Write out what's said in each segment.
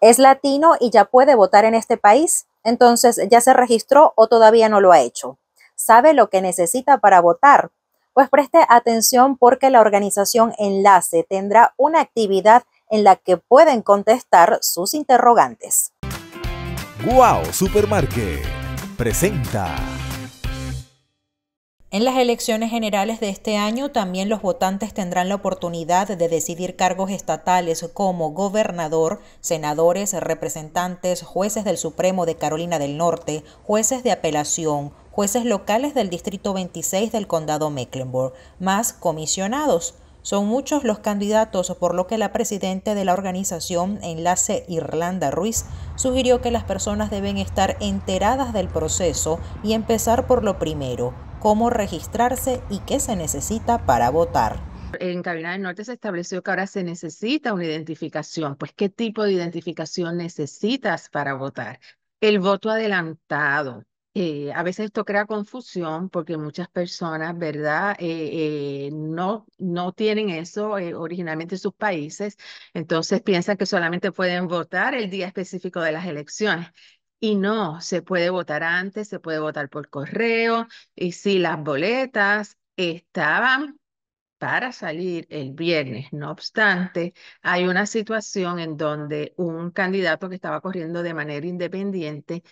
es latino y ya puede votar en este país, entonces ya se registró o todavía no lo ha hecho. ¿Sabe lo que necesita para votar? Pues preste atención porque la organización Enlace tendrá una actividad en la que pueden contestar sus interrogantes. Wow, Supermarket presenta. En las elecciones generales de este año también los votantes tendrán la oportunidad de decidir cargos estatales como gobernador, senadores, representantes, jueces del Supremo de Carolina del Norte, jueces de apelación, jueces locales del Distrito 26 del Condado Mecklenburg, más comisionados. Son muchos los candidatos, por lo que la presidenta de la organización Enlace Irlanda Ruiz sugirió que las personas deben estar enteradas del proceso y empezar por lo primero, cómo registrarse y qué se necesita para votar. En Cabina del Norte se estableció que ahora se necesita una identificación. Pues, ¿qué tipo de identificación necesitas para votar? El voto adelantado. Eh, a veces esto crea confusión porque muchas personas, ¿verdad? Eh, eh, no, no tienen eso originalmente en sus países, entonces piensan que solamente pueden votar el día específico de las elecciones. Y no, se puede votar antes, se puede votar por correo. Y si las boletas estaban para salir el viernes, no obstante, hay una situación en donde un candidato que estaba corriendo de manera independiente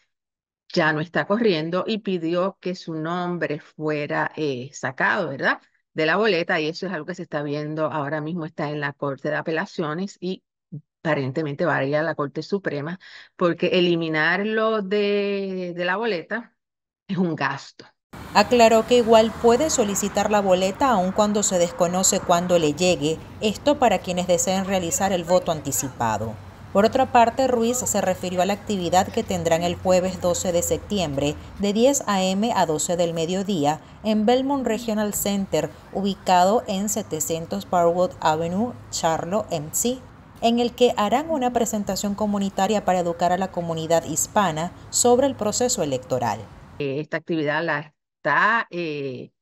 ya no está corriendo y pidió que su nombre fuera eh, sacado, ¿verdad? De la boleta y eso es algo que se está viendo ahora mismo, está en la Corte de Apelaciones y aparentemente varía la Corte Suprema, porque eliminarlo de, la boleta es un gasto. Aclaró que igual puede solicitar la boleta aun cuando se desconoce cuándo le llegue, esto para quienes deseen realizar el voto anticipado. Por otra parte, Ruiz se refirió a la actividad que tendrán el jueves 12 de septiembre de 10 a.m. a 12 del mediodía en Belmont Regional Center, ubicado en 700 Parwood Avenue, Charlotte, MC, en el que harán una presentación comunitaria para educar a la comunidad hispana sobre el proceso electoral. Eh, esta actividad la está eh,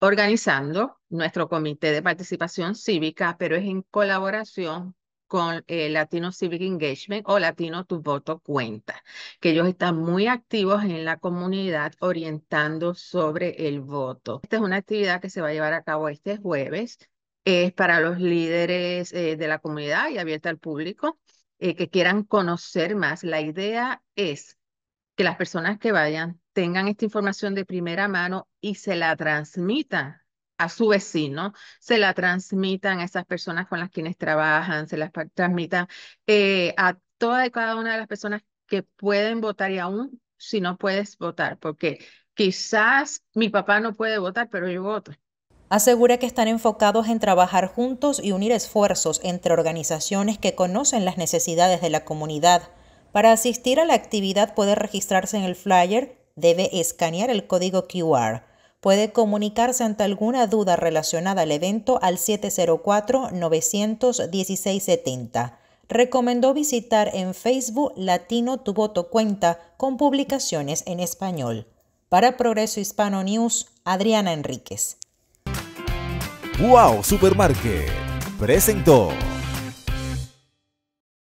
organizando nuestro Comité de Participación Cívica, pero es en colaboración con eh, Latino Civic Engagement o Latino Tu Voto Cuenta, que ellos están muy activos en la comunidad orientando sobre el voto. Esta es una actividad que se va a llevar a cabo este jueves es para los líderes eh, de la comunidad y abierta al público eh, que quieran conocer más. La idea es que las personas que vayan tengan esta información de primera mano y se la transmitan a su vecino, se la transmitan a esas personas con las quienes trabajan, se las transmitan eh, a toda y cada una de las personas que pueden votar y aún si no puedes votar, porque quizás mi papá no puede votar, pero yo voto asegura que están enfocados en trabajar juntos y unir esfuerzos entre organizaciones que conocen las necesidades de la comunidad. Para asistir a la actividad puede registrarse en el flyer, debe escanear el código QR. Puede comunicarse ante alguna duda relacionada al evento al 704 916 Recomendó visitar en Facebook Latino Tu Voto Cuenta con publicaciones en español. Para Progreso Hispano News, Adriana Enríquez. Wow Supermarket presentó.